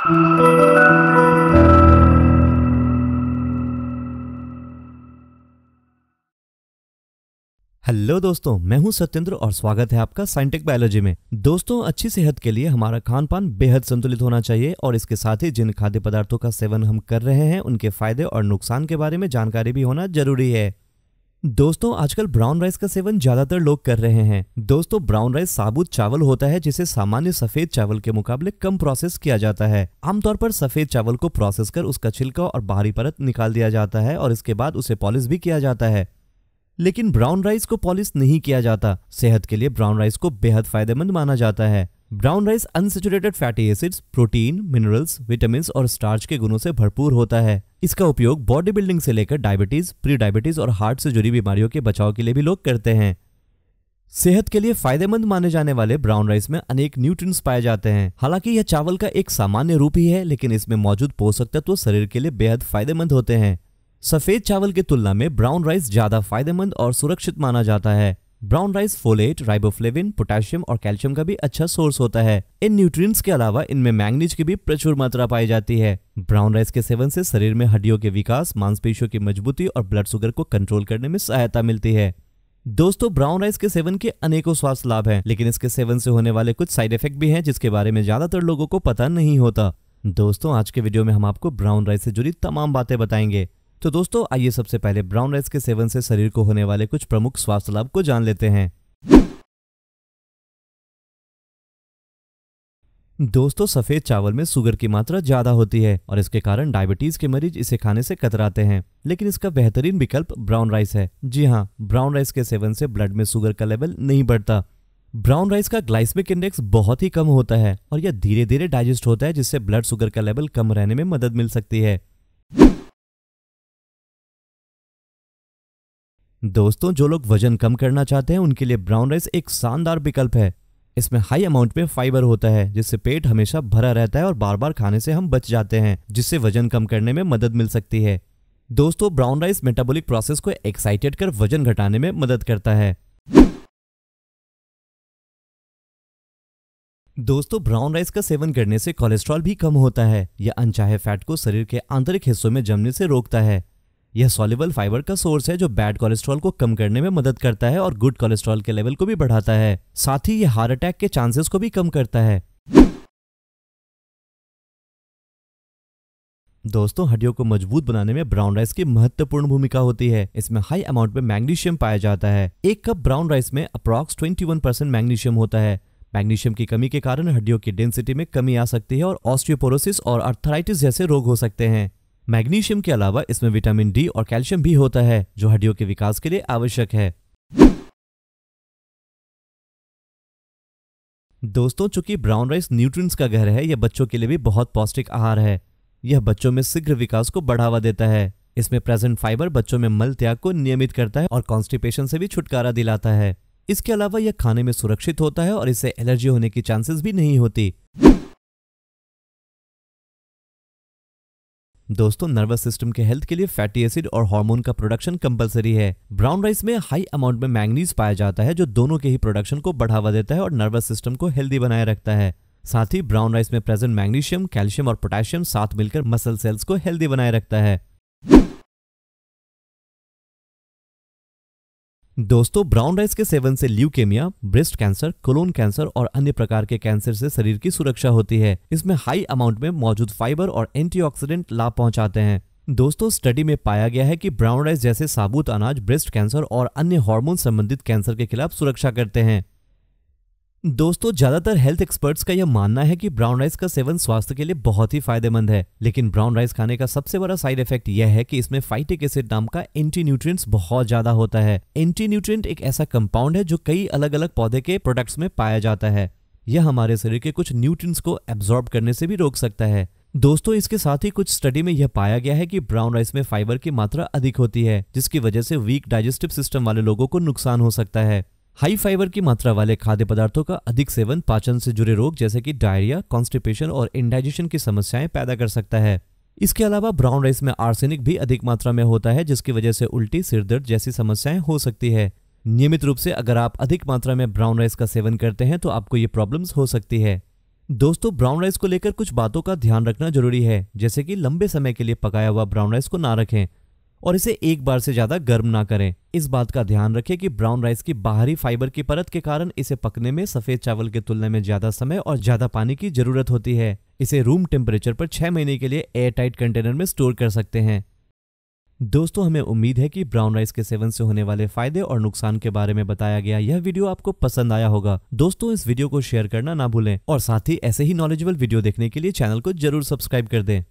hello दोस्तों मैं हूं सत्येंद्र और स्वागत है आपका साइंटिक बायोलॉजी में दोस्तों अच्छी सेहत के लिए हमारा खान पान बेहद संतुलित होना चाहिए और इसके साथ ही जिन खाद्य पदार्थों का सेवन हम कर रहे हैं उनके फायदे और नुकसान के बारे में जानकारी भी होना जरूरी है दोस्तों आजकल ब्राउन राइस का सेवन ज्यादातर लोग कर रहे हैं दोस्तों ब्राउन राइस साबुत चावल होता है जिसे सामान्य सफेद चावल के मुकाबले कम प्रोसेस किया जाता है आमतौर पर सफेद चावल को प्रोसेस कर उसका छिलका और बाहरी परत निकाल दिया जाता है और इसके बाद उसे पॉलिश भी किया जाता है लेकिन ब्राउन राइस को पॉलिश नहीं किया जाता सेहत के लिए ब्राउन राइस को बेहद फायदेमंद माना जाता है brown rice unsaturated fatty acids protein minerals vitamin और स्टार्च के गुणों से भरपूर होता है इसका उपयोग बॉडी बिल्डिंग से लेकर डायबिटीज प्री डायबिटीज और हार्ट से जुड़ी बीमारियों के बचाव के लिए भी लोग करते हैं सेहत के लिए फायदेमंद माने जाने वाले ब्राउन राइस में अनेक न्यूट्रिएंट्स पाए जाते हैं हालांकि यह चावल का एक सामान्य रूप ही है लेकिन इसमें मौजूद पोषक तत्व तो शरीर के लिए बेहद फायदेमंद होते हैं सफेद चावल की तुलना में ब्राउन राइस ज्यादा फायदेमंद और सुरक्षित माना जाता है brown rice folate riboflavin potassium और कैल्शियम का भी अच्छा सोर्स होता है इन न्यूट्रिएंट्स के अलावा इनमें मैंगनीज की भी प्रचुर मात्रा पाई जाती है ब्राउन राइस के सेवन से शरीर में हड्डियों के विकास मांसपेशियों की मजबूती और ब्लड शुगर को कंट्रोल करने में सहायता मिलती है दोस्तों ब्राउन राइस के सेवन के अनेकों स्वास्थ्य लाभ हैं लेकिन इसके सेवन से होने वाले कुछ साइड इफेक्ट भी हैं जिसके बारे में ज्यादातर लोगों को पता नहीं होता दोस्तों आज के वीडियो में हम आपको ब्राउन राइस से जुड़ी तमाम बातें बताएंगे तो दोस्तों आइए सबसे पहले ब्राउन राइस के सेवन से शरीर को होने वाले कुछ प्रमुख स्वास्थ्य लाभ को जान लेते हैं दोस्तों सफेद चावल में शुगर की मात्रा ज्यादा होती है और इसके कारण डायबिटीज के मरीज इसे खाने से कतराते हैं लेकिन इसका बेहतरीन विकल्प ब्राउन राइस है जी हाँ ब्राउन राइस के सेवन से ब्लड में शुगर का लेवल नहीं बढ़ता ब्राउन राइस का ग्लाइसमिक इंडेक्स बहुत ही कम होता है और यह धीरे धीरे डाइजेस्ट होता है जिससे ब्लड शुगर का लेवल कम रहने में मदद मिल सकती है दोस्तों जो लोग वजन कम करना चाहते हैं उनके लिए ब्राउन राइस एक शानदार विकल्प है इसमें हाई अमाउंट में फाइबर होता है जिससे पेट हमेशा भरा रहता है और बार बार खाने से हम बच जाते हैं जिससे वजन कम करने में मदद मिल सकती है दोस्तों ब्राउन राइस मेटाबॉलिक प्रोसेस को एक्साइटेड कर वजन घटाने में मदद करता है दोस्तों ब्राउन राइस का सेवन करने से कोलेस्ट्रॉल भी कम होता है यह अनचाहे फैट को शरीर के आंतरिक हिस्सों में जमने से रोकता है यह सॉल्युबल फाइबर का सोर्स है जो बैड कोलेस्ट्रॉल को कम करने में मदद करता है और गुड कोलेस्ट्रॉल के लेवल को भी बढ़ाता है साथ ही यह हार्ट अटैक के चांसेस को भी कम करता है दोस्तों हड्डियों को मजबूत बनाने में ब्राउन राइस की महत्वपूर्ण भूमिका होती है इसमें हाई अमाउंट में मैग्नीशियम पाया जाता है एक कप ब्राउन राइस में अप्रॉक्स 21 परसेंट मैग्नीशियम होता है मैग्नीशियम की कमी के कारण हड्डियों की डेंसिटी में कमी आ सकती है और ऑस्ट्रियोपोरोसिस और अर्थराइटिस जैसे रोग हो सकते हैं मैग्नीशियम के अलावा इसमें विटामिन डी और कैल्शियम भी होता है जो हड्डियों के विकास के लिए आवश्यक है दोस्तों चूंकि ब्राउन राइस न्यूट्रिएंट्स का घर है यह बच्चों के लिए भी बहुत पौष्टिक आहार है यह बच्चों में शीघ्र विकास को बढ़ावा देता है इसमें प्रेजेंट फाइबर बच्चों में मल त्याग को नियमित करता है और कॉन्स्टिपेशन से भी छुटकारा दिलाता है इसके अलावा यह खाने में सुरक्षित होता है और इससे एलर्जी होने की चांसेस भी नहीं होती दोस्तों नर्वस सिस्टम के हेल्थ के लिए फैटी एसिड और हार्मोन का प्रोडक्शन कंपलसरी है ब्राउन राइस में हाई अमाउंट में मैंगनीज पाया जाता है जो दोनों के ही प्रोडक्शन को बढ़ावा देता है और नर्वस सिस्टम को हेल्दी बनाए रखता है साथ ही ब्राउन राइस में प्रेजेंट मैग्नीशियम कैल्शियम और पोटेशियम साथ मिलकर मसल सेल्स को हेल्दी बनाए रखता है दोस्तों ब्राउन राइस के सेवन से leukaemia breast cancer colon cancer और अन्य प्रकार के कैंसर से शरीर की सुरक्षा होती है इसमें हाई अमाउंट में मौजूद फाइबर और एंटीऑक्सीडेंट लाभ पहुंचाते हैं दोस्तों स्टडी में पाया गया है कि ब्राउन राइस जैसे साबुत अनाज ब्रेस्ट कैंसर और अन्य हार्मोन संबंधित कैंसर के खिलाफ सुरक्षा करते हैं दोस्तों ज्यादातर हेल्थ एक्सपर्ट्स का यह मानना है कि ब्राउन राइस का सेवन स्वास्थ्य के लिए बहुत ही फायदेमंद है लेकिन ब्राउन राइस खाने का सबसे बड़ा साइड इफेक्ट यह है कि इसमें फाइटिक एसिड नाम का एंटी न्यूट्रिएंट्स बहुत ज्यादा होता है एंटी न्यूट्रिएंट एक ऐसा कंपाउंड है जो कई अलग अलग पौधे के प्रोडक्ट्स में पाया जाता है यह हमारे शरीर के कुछ न्यूट्रिएंट्स को एब्जॉर्ब करने से भी रोक सकता है दोस्तों इसके साथ ही कुछ स्टडी में यह पाया गया है कि ब्राउन राइस में फाइबर की मात्रा अधिक होती है जिसकी वजह से वीक डाइजेस्टिव सिस्टम वाले लोगों को नुकसान हो सकता है हाई फाइबर की मात्रा वाले खाद्य पदार्थों का अधिक सेवन पाचन से जुड़े रोग जैसे कि डायरिया कॉन्स्टिपेशन और इंडाइजेशन की समस्याएं पैदा कर सकता है इसके अलावा ब्राउन राइस में आर्सेनिक भी अधिक मात्रा में होता है जिसकी वजह से उल्टी सिरदर्द जैसी समस्याएं हो सकती है नियमित रूप से अगर आप अधिक मात्रा में ब्राउन राइस का सेवन करते हैं तो आपको ये प्रॉब्लम्स हो सकती है दोस्तों ब्राउन राइस को लेकर कुछ बातों का ध्यान रखना जरूरी है जैसे कि लंबे समय के लिए पकाया हुआ ब्राउन राइस को ना रखें और इसे एक बार से ज़्यादा गर्म ना करें इस बात का ध्यान रखें कि ब्राउन राइस की बाहरी फाइबर की परत के कारण इसे पकने में सफेद चावल के तुलना में ज्यादा समय और ज्यादा पानी की जरूरत होती है इसे रूम टेम्परेचर पर छह महीने के लिए एयर टाइट कंटेनर में स्टोर कर सकते हैं दोस्तों हमें उम्मीद है कि ब्राउन राइस के सेवन से होने वाले फायदे और नुकसान के बारे में बताया गया यह वीडियो आपको पसंद आया होगा दोस्तों इस वीडियो को शेयर करना ना भूलें और साथ ही ऐसे ही नॉलेजेबल वीडियो देखने के लिए चैनल को जरूर सब्सक्राइब कर दें